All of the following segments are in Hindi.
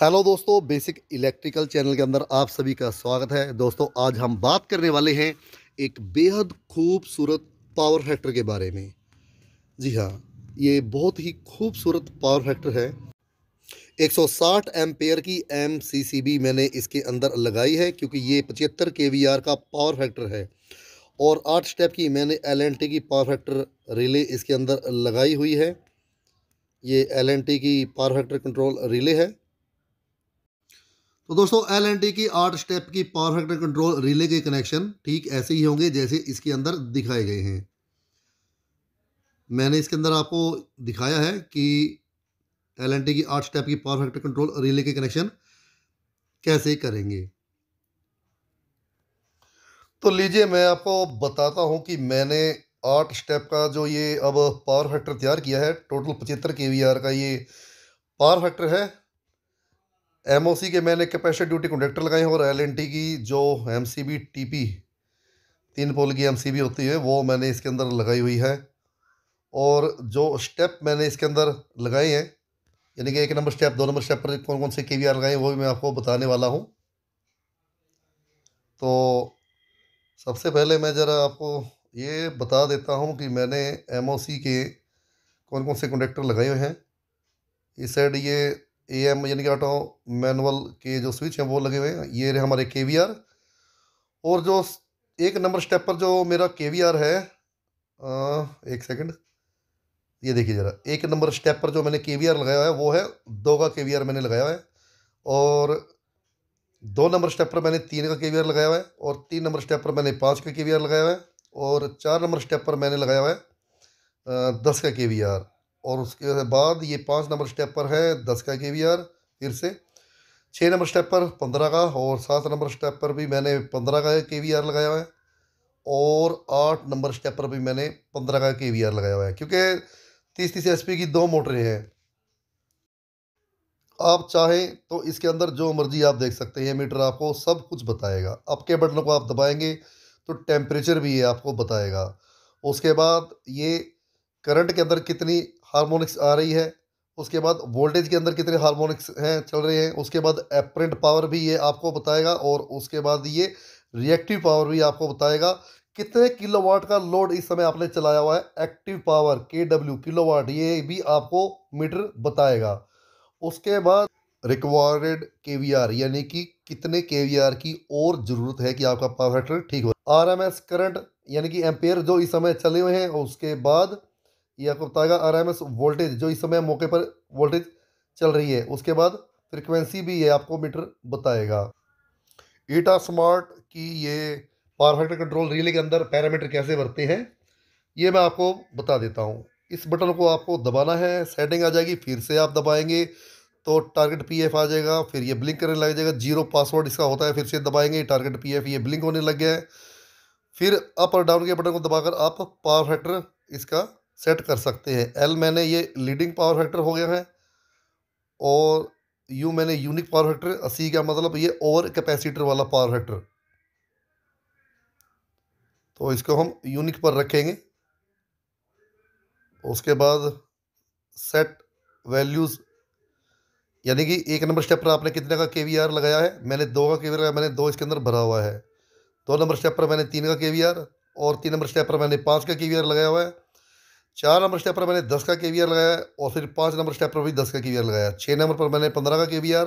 हेलो दोस्तों बेसिक इलेक्ट्रिकल चैनल के अंदर आप सभी का स्वागत है दोस्तों आज हम बात करने वाले हैं एक बेहद खूबसूरत पावर फैक्टर के बारे में जी हाँ ये बहुत ही खूबसूरत पावर फैक्टर है 160 सौ एम्पेयर की एम मैंने इसके अंदर लगाई है क्योंकि ये पचहत्तर के का पावर फैक्टर है और आठ स्टेप की मैंने एल की पावर फैक्टर रिले इसके अंदर लगाई हुई है ये एल की पावर फैक्टर कंट्रोल रिले है तो दोस्तों एल एन टी की आठ स्टेप की पावर फैक्टर कंट्रोल रिले के कनेक्शन ठीक ऐसे ही होंगे जैसे इसके अंदर दिखाए गए हैं मैंने इसके अंदर आपको दिखाया है कि एल एन टी की आठ स्टेप की पावर फैक्टर कंट्रोल रिले के कनेक्शन कैसे करेंगे तो लीजिए मैं आपको बताता हूं कि मैंने आठ स्टेप का जो ये अब पावर फैक्टर तैयार किया है टोटल पचहत्तर के वी आर का ये पावर फैक्टर है एम के मैंने कैपेसिटी ड्यूटी कंडक्टर लगाए हैं और एल की जो टी टीपी तीन पोल की एम होती है वो मैंने इसके अंदर लगाई हुई है और जो स्टेप मैंने इसके अंदर लगाए हैं यानी कि एक नंबर स्टेप दो नंबर स्टेप पर कौन कौन से के वी आर लगाए वो भी मैं आपको बताने वाला हूँ तो सबसे पहले मैं ज़रा आपको ये बता देता हूँ कि मैंने एम के कौन कौन से कंडक्टर लगाए हुए हैं इस साइड ये ए एम यानी कि ऑटो मैनुअल के जो स्विच हैं वो लगे हुए हैं ये रहे हमारे के वी आर और जो एक नंबर स्टेप पर जो मेरा के वी आर है आ, एक सेकंड ये देखिए ज़रा एक नंबर स्टेप पर जो मैंने के वी आर लगाया है वो है दो का के वी आर मैंने लगाया है और दो नंबर स्टेप पर मैंने तीन का के वी आर लगाया हुआ है और तीन नंबर स्टेप पर मैंने पाँच का के वी आर लगाया हुआ है और चार नंबर स्टेप पर मैंने लगाया हुआ है दस का के वी आर और उसके बाद ये पाँच नंबर स्टेप पर है दस का के वी आर फिर से छः नंबर स्टेप पर पंद्रह का और सात नंबर स्टेप पर भी मैंने पंद्रह का के वी आर लगाया हुआ है और आठ नंबर स्टेप पर भी मैंने पंद्रह का के वी आर लगाया हुआ है क्योंकि तीस तीस एस की दो मोटरें हैं आप चाहें तो इसके अंदर जो मर्जी आप देख सकते हैं मीटर आपको सब कुछ बताएगा आपके के बटन को आप दबाएंगे तो टेम्परेचर भी ये आपको बताएगा उसके बाद ये करंट के अंदर कितनी हारमोनिक्स आ रही है उसके बाद वोल्टेज के अंदर कितने हारमोनिक्स हैं चल रहे हैं उसके बाद एपरेंट पावर भी ये आपको बताएगा और उसके बाद ये रिएक्टिव पावर भी आपको बताएगा कितने किलोवाट का लोड इस समय आपने चलाया हुआ है एक्टिव पावर के डब्ल्यू किलोवाट ये भी आपको मीटर बताएगा उसके बाद रिक्वायर्ड के यानी कि कितने के की और ज़रूरत है कि आपका पावर फैक्टर ठीक हो आर एम एस करंट यानी कि एम्पेयर जो इस समय चले हुए हैं उसके बाद ये आपको बताएगा आर एम एस वोल्टेज जो इस समय मौके पर वोल्टेज चल रही है उसके बाद फ्रिक्वेंसी भी ये आपको मीटर बताएगा ईटा स्मार्ट की ये पावर फैक्टर कंट्रोल रिले के अंदर पैरामीटर कैसे भरते हैं ये मैं आपको बता देता हूँ इस बटन को आपको दबाना है सेटिंग आ जाएगी फिर से आप दबाएंगे तो टारगेट पीएफ आ जाएगा फिर ये ब्लिंक करने लग जाएगा जीरो पासवर्ड इसका होता है फिर से दबाएंगे टारगेट पीएफ ये ब्लिंक होने लग गया है फिर अप और डाउन के बटन को दबाकर आप पावर फैक्टर इसका सेट कर सकते हैं एल मैंने ये लीडिंग पावर फैक्टर हो गया है और यू मैंने यूनिक पावर फैक्टर असी का मतलब ये ओवर कैपेसिटर वाला पावर फैक्टर तो इसको हम यूनिक पर रखेंगे उसके बाद सेट वैल्यूज़ यानी कि एक नंबर स्टेप पर आपने कितने का के लगाया है मैंने दो का के लगाया मैंने दो इसके अंदर भरा हुआ है दो नंबर स्टेप पर मैंने तीन का के और तीन नंबर स्टेप पर मैंने पाँच का के लगाया हुआ है चार नंबर स्टेप पर मैंने दस का के लगाया और फिर पाँच नंबर स्टेप पर भी दस का के लगाया छः नंबर पर मैंने पंद्रह का के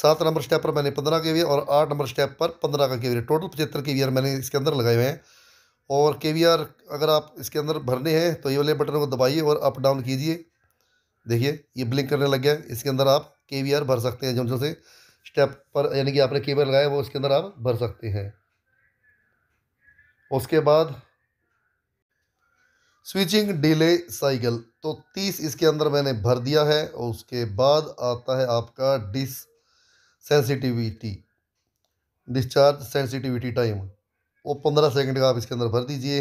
सात नंबर स्टेप पर मैंने पंद्रह के और आठ नंबर स्टेप पर पंद्रह का के टोटल पचहत्तर के मैंने इसके अंदर लगाए हुए हैं और के अगर आप इसके अंदर भरने हैं तो ये वाले बटन को दबाइए और अप डाउन कीजिए देखिए ये ब्लिंक करने लग गया इसके अंदर आप के भर सकते हैं जो जो से स्टेप पर यानी कि आपने के लगाया वो इसके अंदर आप भर सकते हैं उसके बाद स्विचिंग डिले साइकिल तो 30 इसके अंदर मैंने भर दिया है और उसके बाद आता है आपका dis sensitivity discharge sensitivity time वो 15 सेकंड का आप इसके अंदर भर दीजिए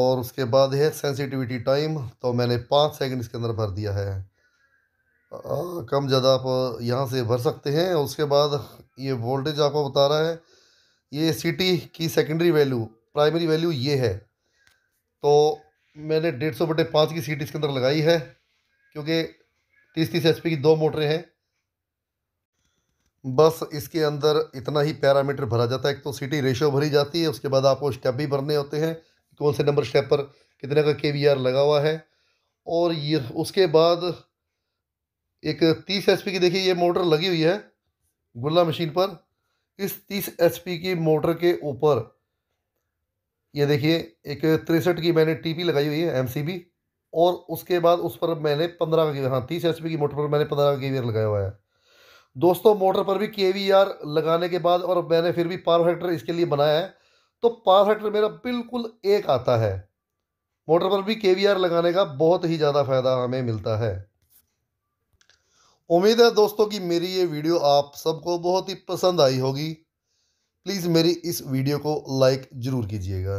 और उसके बाद है सेंसिटिविटी टाइम तो मैंने पाँच सेकंड इसके अंदर भर दिया है आ, कम ज़्यादा आप यहाँ से भर सकते हैं उसके बाद ये वोल्टेज आपको बता रहा है ये सिटी की सेकेंडरी वैल्यू प्राइमरी वैल्यू ये है तो मैंने डेढ़ सौ बटे पाँच की सीट इसके अंदर लगाई है क्योंकि तीस तीस एच की दो मोटरें हैं बस इसके अंदर इतना ही पैरामीटर भरा जाता है एक तो सीटी रेशो भरी जाती है उसके बाद आपको स्टेप भी भरने होते हैं कौन से नंबर स्टेप पर कितने का के लगा हुआ है और ये उसके बाद एक तीस एच की देखिए ये मोटर लगी हुई है गुल्ला मशीन पर इस तीस एच की मोटर के ऊपर ये देखिए एक तिरसठ की मैंने टीपी लगाई हुई है एमसीबी और उसके बाद उस पर मैंने पंद्रह का हाँ तीस एस की मोटर पर मैंने पंद्रह का गियर लगाया हुआ है दोस्तों मोटर पर भी के लगाने के बाद और मैंने फिर भी पावर फैक्टर इसके लिए बनाया है तो पावर फैक्टर मेरा बिल्कुल एक आता है मोटर पर भी के लगाने का बहुत ही ज़्यादा फ़ायदा हमें मिलता है उम्मीद है दोस्तों कि मेरी ये वीडियो आप सबको बहुत ही पसंद आई होगी प्लीज़ मेरी इस वीडियो को लाइक ज़रूर कीजिएगा